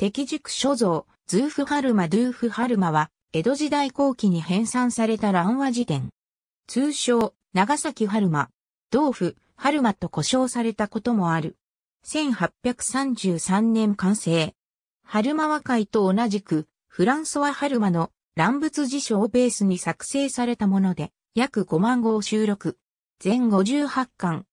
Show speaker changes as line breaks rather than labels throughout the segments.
敵塾所蔵、ズーフハルマ・ドゥーフハルマは、江戸時代後期に編纂された乱和辞典。通称、長崎ハルマ、同ハルマと呼称されたこともある。1833年完成。ハルマ和解と同じく、フランソワハルマの乱物辞書をベースに作成されたもので、約5万語を収録。全58巻。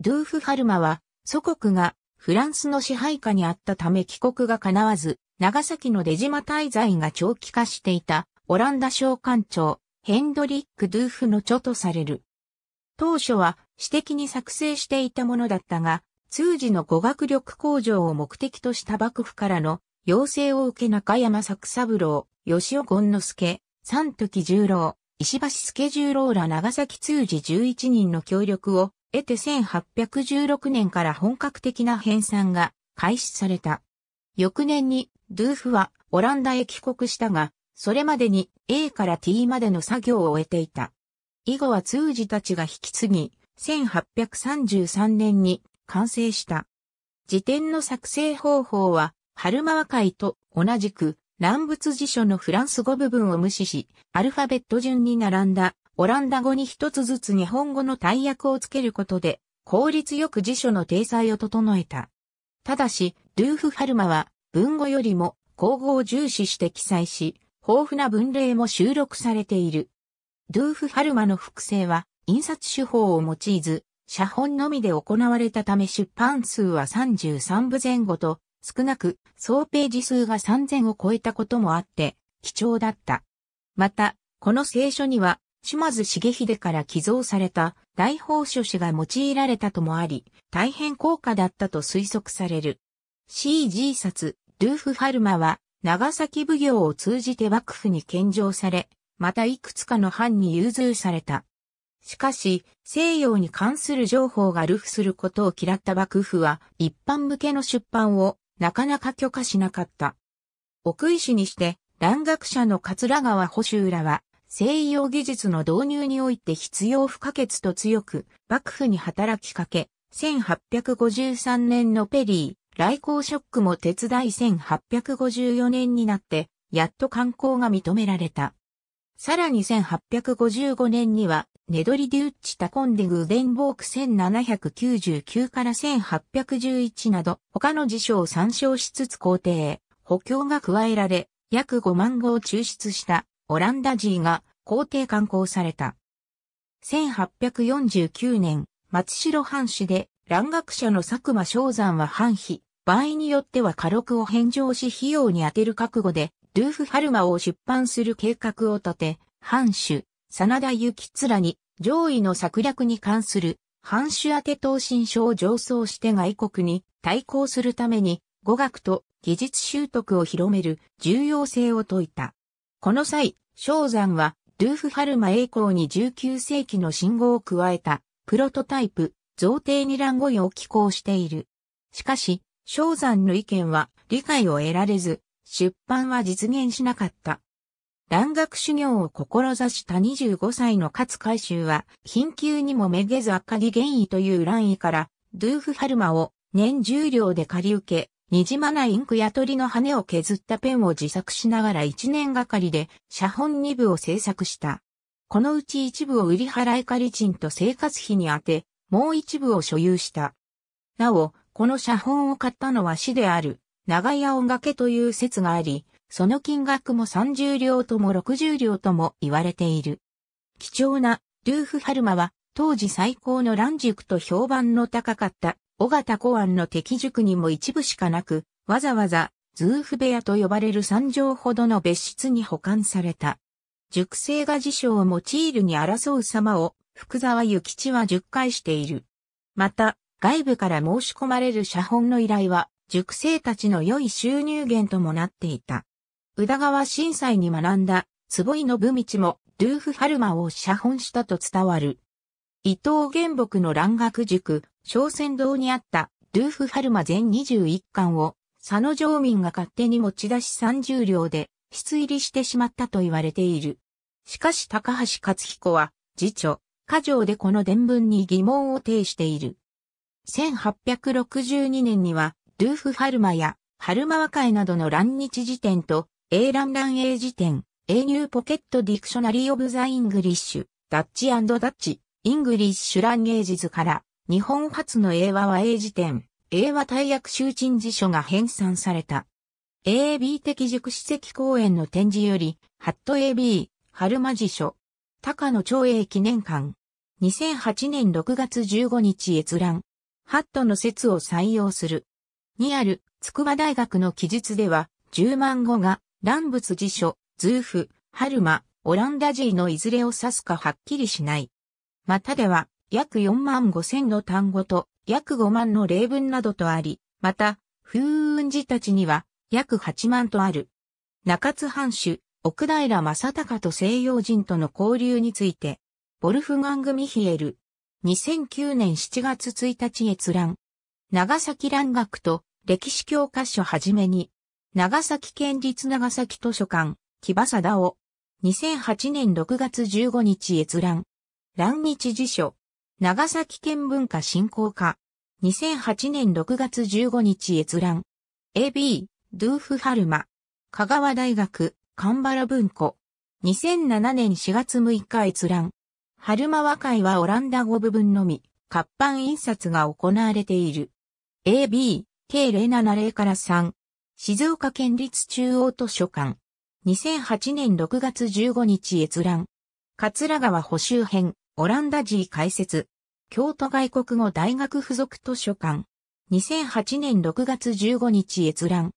ドゥーフ・ハルマは、祖国がフランスの支配下にあったため帰国が叶わず、長崎の出島滞在が長期化していたオランダ商館長ヘンドリック・ドゥーフの著とされる。当初は私的に作成していたものだったが、通時の語学力向上を目的とした幕府からの要請を受け中山作三郎、吉尾権之助、三時十郎、石橋助十郎ら長崎通時11人の協力を得て1816年から本格的な編纂が開始された。翌年にドゥーフはオランダへ帰国したが、それまでに A から T までの作業を終えていた。以後は通詞たちが引き継ぎ、1833年に完成した。辞典の作成方法は、春間和会と同じく、乱物辞書のフランス語部分を無視し、アルファベット順に並んだオランダ語に一つずつ日本語の大役をつけることで、効率よく辞書の体裁を整えた。ただし、ルーフ・ハルマは、文語よりも、口語を重視して記載し、豊富な文例も収録されている。ルーフ・ハルマの複製は、印刷手法を用いず、写本のみで行われたため出版数は33部前後と、少なく、総ページ数が3000を超えたこともあって、貴重だった。また、この聖書には、島津重秀から寄贈された大宝書紙が用いられたともあり、大変高価だったと推測される。CG 札、ルーフ・ファルマは、長崎奉行を通じて幕府に献上され、またいくつかの藩に融通された。しかし、西洋に関する情報が流布することを嫌った幕府は、一般向けの出版をなかなか許可しなかった。奥井氏にして、蘭学者の桂川保守らは、西洋技術の導入において必要不可欠と強く、幕府に働きかけ、1853年のペリー、来航ショックも手伝い1854年になって、やっと観光が認められた。さらに1855年には、ネドリデュッチタコンディグデンボーク1799から1811など、他の辞書を参照しつつ皇帝へ補強が加えられ、約5万語を抽出したオランダジーが皇帝刊行された。1849年、松代藩士で、蘭学者の佐久間昭山は藩費、場合によっては家禄を返上し費用に充てる覚悟で、ルーフ・ハルマを出版する計画を立て、藩主、真田幸面に、上位の策略に関する、藩主宛て等身書を上奏して外国に対抗するために、語学と技術習得を広める重要性を説いた。この際、昭山は、ルーフハルマ栄光に19世紀の信号を加えた、プロトタイプ、贈呈二覧語彙を寄稿している。しかし、昭山の意見は理解を得られず、出版は実現しなかった。蘭学修行を志した25歳の勝海舟は、貧窮にもめげず赤木原意という乱意から、ドゥーフハルマを年重量で借り受け、にじまないインクや鳥の羽を削ったペンを自作しながら1年がかりで写本2部を制作した。このうち一部を売り払い借り賃と生活費に充て、もう一部を所有した。なお、この写本を買ったのは市である、長屋音掛けという説があり、その金額も30両とも60両とも言われている。貴重なルーフ・ハルマは当時最高の乱塾と評判の高かった尾形公安の敵塾にも一部しかなく、わざわざ、ズーフ部屋と呼ばれる三畳ほどの別室に保管された。塾生が辞書を用いるに争う様を、福沢諭吉は熟0回している。また、外部から申し込まれる写本の依頼は、塾生たちの良い収入源ともなっていた。宇田川震災に学んだ、坪井信道も、ルーフ・ハルマを写本したと伝わる。伊藤玄木の蘭学塾、商船堂にあったルーフ・ハルマ全21巻を佐野城民が勝手に持ち出し30両で出入りしてしまったと言われている。しかし高橋勝彦は、次書、過剰でこの伝文に疑問を呈している。1862年には、ルーフ・ハルマや、ハルマ和解などの乱日辞典と、英乱乱英辞典、英ニューポケットディクショナリー・オブ・ザ・イングリッシュ、ダッチダッチ、イングリッシュ・ランゲージズから、日本初の英和和英辞典、英和大役集鎮辞書が編纂された。AB 的熟史跡公演の展示より、ハット AB、春間辞書、高野長英記念館、2008年6月15日閲覧、ハットの説を採用する。にある、筑波大学の記述では、10万語が、乱物辞書、ズーフ、春間、オランダ人のいずれを指すかはっきりしない。またでは、約4万5千の単語と約5万の例文などとあり、また、風雲寺たちには約8万とある。中津藩主、奥平正隆と西洋人との交流について、ボルフガング・ミヒエル、2009年7月1日閲覧、長崎蘭学と歴史教科書はじめに、長崎県立長崎図書館、木場貞夫、2008年6月15日閲覧、蘭日辞書、長崎県文化振興課。2008年6月15日閲覧。AB、ドゥーフハルマ。香川大学、神原文庫。2007年4月6日閲覧。春マ和解はオランダ語部分のみ、活版印刷が行われている。AB、K070 から3。静岡県立中央図書館。2008年6月15日閲覧。桂川補修編。オランダ人解説、京都外国語大学附属図書館、2008年6月15日閲覧、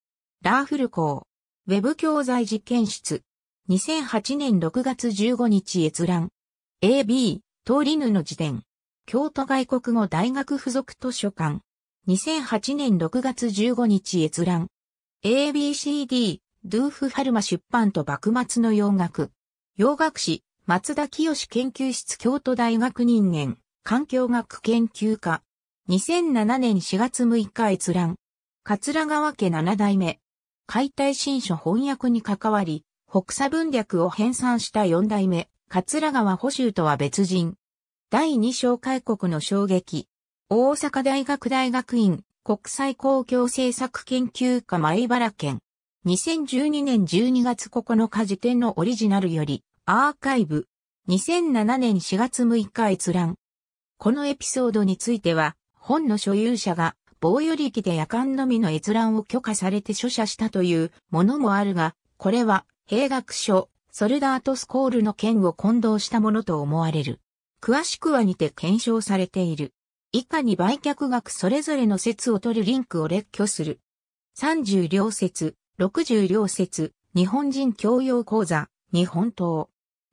ラーフル校、ウェブ教材実験室、2008年6月15日閲覧、AB、通りぬの辞典、京都外国語大学附属図書館、2008年6月15日閲覧、ABCD、ドゥーフ・ハルマ出版と幕末の洋楽、洋楽史、松田清研究室京都大学人間、環境学研究科。2007年4月6日閲覧。桂川家7代目。解体新書翻訳に関わり、北斎文略を編纂した4代目、桂川補修とは別人。第2章開国の衝撃。大阪大学大学院国際公共政策研究科前原県。2012年12月9日時点のオリジナルより、アーカイブ。2007年4月6日閲覧。このエピソードについては、本の所有者が、棒より機で夜間のみの閲覧を許可されて著者したというものもあるが、これは、兵学書、ソルダートスコールの件を混同したものと思われる。詳しくはにて検証されている。以下に売却額それぞれの説を取るリンクを列挙する。30両説、60両説、日本人教養講座、日本刀。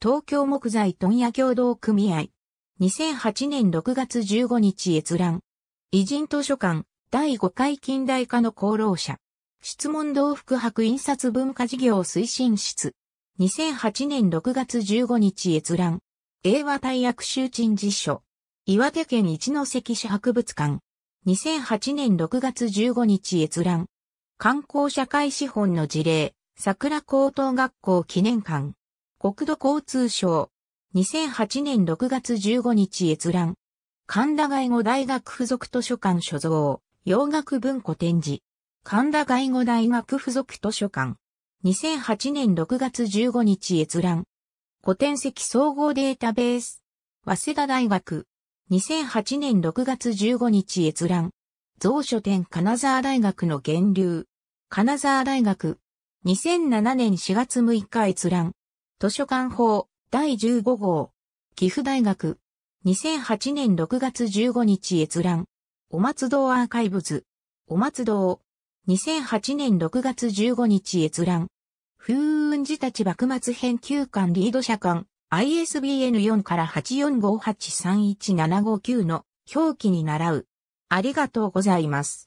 東京木材問屋協同組合。2008年6月15日閲覧。偉人図書館第5回近代化の功労者。質問同復博印刷文化事業推進室。2008年6月15日閲覧。英和大役集鎮辞書。岩手県一関市博物館。2008年6月15日閲覧。観光社会資本の事例。桜高等学校記念館。国土交通省。2008年6月15日閲覧。神田外語大学附属図書館所蔵。洋楽文庫展示。神田外語大学附属図書館。2008年6月15日閲覧。古典籍総合データベース。早稲田大学。2008年6月15日閲覧。蔵書店金沢大学の源流。金沢大学。2007年4月6日閲覧。図書館法第15号。岐阜大学。2008年6月15日閲覧。お松堂アーカイブズ。お松堂。2008年6月15日閲覧。風雲児たち幕末編旧館リード社館。ISBN4 から845831759の表記に習う。ありがとうございます。